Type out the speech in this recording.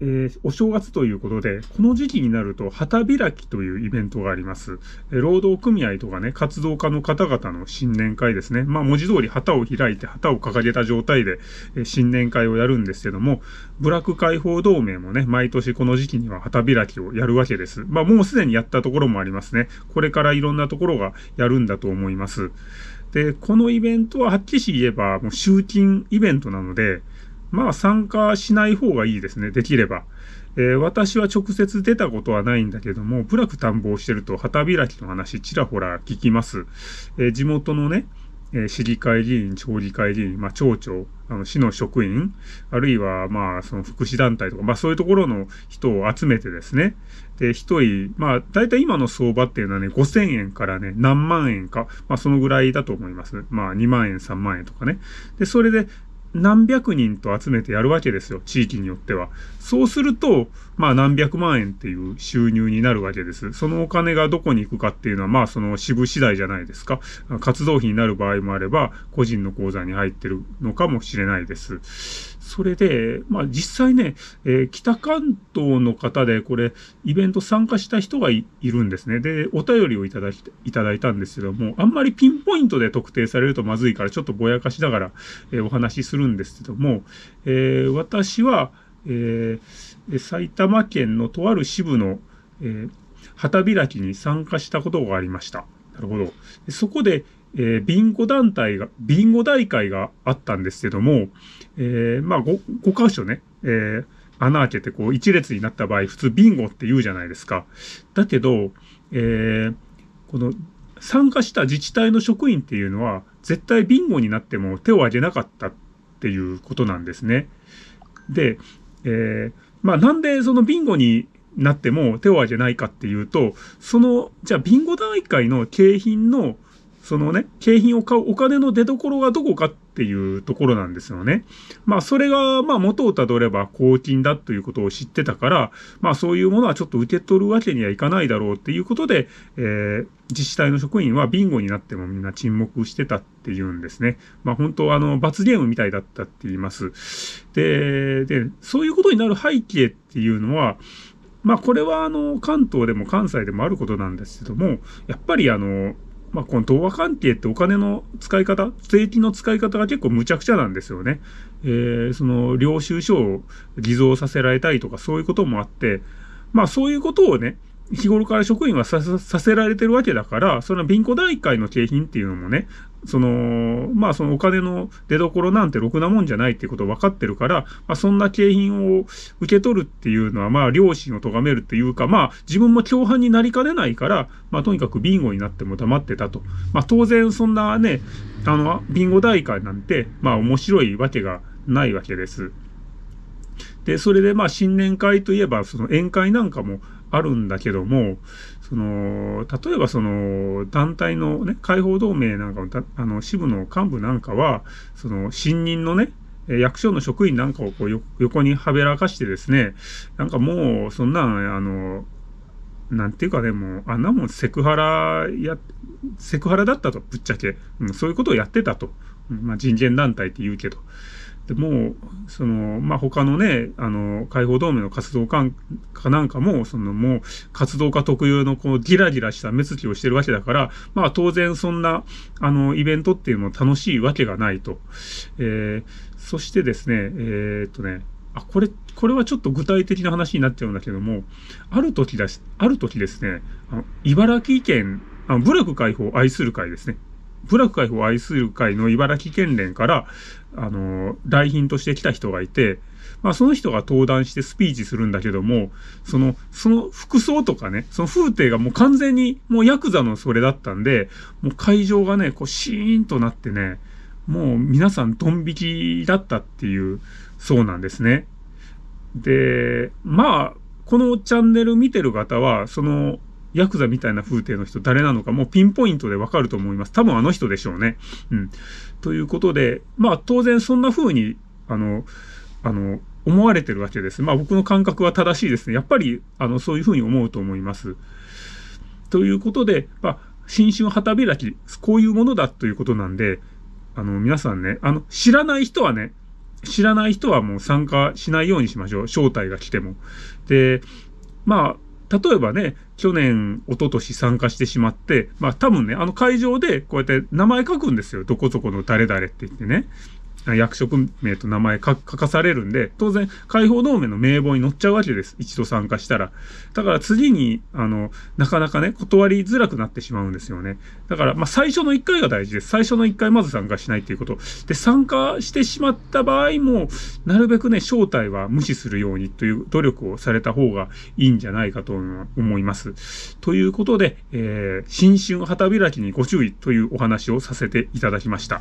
えー、お正月ということで、この時期になると、旗開きというイベントがあります。えー、労働組合とかね、活動家の方々の新年会ですね。まあ、文字通り旗を開いて、旗を掲げた状態で、えー、新年会をやるんですけども、ブラック解放同盟もね、毎年この時期には旗開きをやるわけです。まあ、もうすでにやったところもありますね。これからいろんなところがやるんだと思います。で、このイベントははっきり言えば、もう集金イベントなので、まあ参加しない方がいいですね、できれば。えー、私は直接出たことはないんだけども、ブラク探訪してると旗開きの話ちらほら聞きます。えー、地元のね、え市議会議員、町議会議員、まあ、町長、あの市の職員、あるいは、まあ、その福祉団体とか、まあ、そういうところの人を集めてですね、で、一人、まあ、大体今の相場っていうのはね、5000円からね、何万円か、まあ、そのぐらいだと思います。まあ、2万円、3万円とかね。で、それで、何百人と集めてやるわけですよ、地域によっては。そうすると、まあ何百万円っていう収入になるわけです。そのお金がどこに行くかっていうのは、まあその支部次第じゃないですか。活動費になる場合もあれば、個人の口座に入ってるのかもしれないです。それで、まあ、実際ね、えー、北関東の方で、これ、イベント参加した人がいるんですね。で、お便りをいただきいただいたんですけども、あんまりピンポイントで特定されるとまずいから、ちょっとぼやかしながら、えー、お話しするんですけども、えー、私は、え埼玉県のとある支部の、え旗開きに参加したことがありました。なるほど。そこで、えー、ビンゴ団体が、ビンゴ大会があったんですけども、えー、まあ5、5箇所ね、えー、穴開けてこう1列になった場合、普通ビンゴって言うじゃないですか。だけど、えー、この参加した自治体の職員っていうのは、絶対ビンゴになっても手を挙げなかったっていうことなんですね。で、えー、まあなんでそのビンゴになっても手を挙げないかっていうと、その、じゃあビンゴ大会の景品のそのね、景品を買うお金の出所がどこかっていうところなんですよね。まあ、それが、まあ、元をたどれば公金だということを知ってたから、まあ、そういうものはちょっと受け取るわけにはいかないだろうっていうことで、えー、自治体の職員はビンゴになってもみんな沈黙してたっていうんですね。まあ、本当、あの、罰ゲームみたいだったって言います。で、で、そういうことになる背景っていうのは、まあ、これは、あの、関東でも関西でもあることなんですけども、やっぱり、あの、まあ、この同和関係ってお金の使い方、税金の使い方が結構無茶苦茶なんですよね。えー、その領収書を偽造させられたりとかそういうこともあって、まあそういうことをね、日頃から職員はさせられてるわけだから、そのビン大会の景品っていうのもね、その、まあそのお金の出どころなんてろくなもんじゃないっていうことを分かってるから、まあそんな景品を受け取るっていうのは、まあ良心を咎めるっていうか、まあ自分も共犯になりかねないから、まあとにかくビンゴになっても黙ってたと。まあ当然そんなね、あの、ビンゴ大会なんて、まあ面白いわけがないわけです。で、それでまあ新年会といえば、その宴会なんかもあるんだけども、その、例えばその、団体のね、解放同盟なんかの、あの、支部の幹部なんかは、その、新任のね、役所の職員なんかをこう横にはべらかしてですね、なんかもう、そんな、あの、なんていうかね、もう、あんなもんセクハラや、セクハラだったと、ぶっちゃけ。うん、そういうことをやってたと。うん、まあ、人権団体って言うけど。でもその、まあ、他のね、あの、解放同盟の活動家なんかも、そのもう、活動家特有のこう、ギラギラした目つきをしてるわけだから、まあ、当然そんな、あの、イベントっていうの楽しいわけがないと。えー、そしてですね、えー、っとね、あ、これ、これはちょっと具体的な話になっちゃうんだけども、ある時だし、ある時ですね、あの茨城県、あの武力解放を愛する会ですね。部落解放を愛する会の茨城県連から、あの、来賓として来た人がいて、まあ、その人が登壇してスピーチするんだけども、その、その服装とかね、その風景がもう完全にもうヤクザのそれだったんで、もう会場がね、こうシーンとなってね、もう皆さんドン引きだったっていうそうなんですね。で、まあ、このチャンネル見てる方は、そのヤクザみたいな風景の人誰なのかもうピンポイントでわかると思います。多分あの人でしょうね。うん。ということで、まあ当然そんな風に、あの、あの、思われてるわけです。まあ僕の感覚は正しいですね。やっぱり、あの、そういう風に思うと思います。ということで、まあ、新春旗開き、こういうものだということなんで、あの、皆さんね、あの、知らない人はね、知らない人はもう参加しないようにしましょう。招待が来ても。で、まあ、例えばね、去年、一昨年参加してしまって、まあ多分ね、あの会場でこうやって名前書くんですよ。どこそこの誰々って言ってね。役職名と名前書かされるんで、当然、解放同盟の名簿に載っちゃうわけです。一度参加したら。だから次に、あの、なかなかね、断りづらくなってしまうんですよね。だから、まあ、最初の1回が大事です。最初の1回まず参加しないっていうこと。で、参加してしまった場合も、なるべくね、正体は無視するようにという努力をされた方がいいんじゃないかと思います。ということで、えー、新春旗開きにご注意というお話をさせていただきました。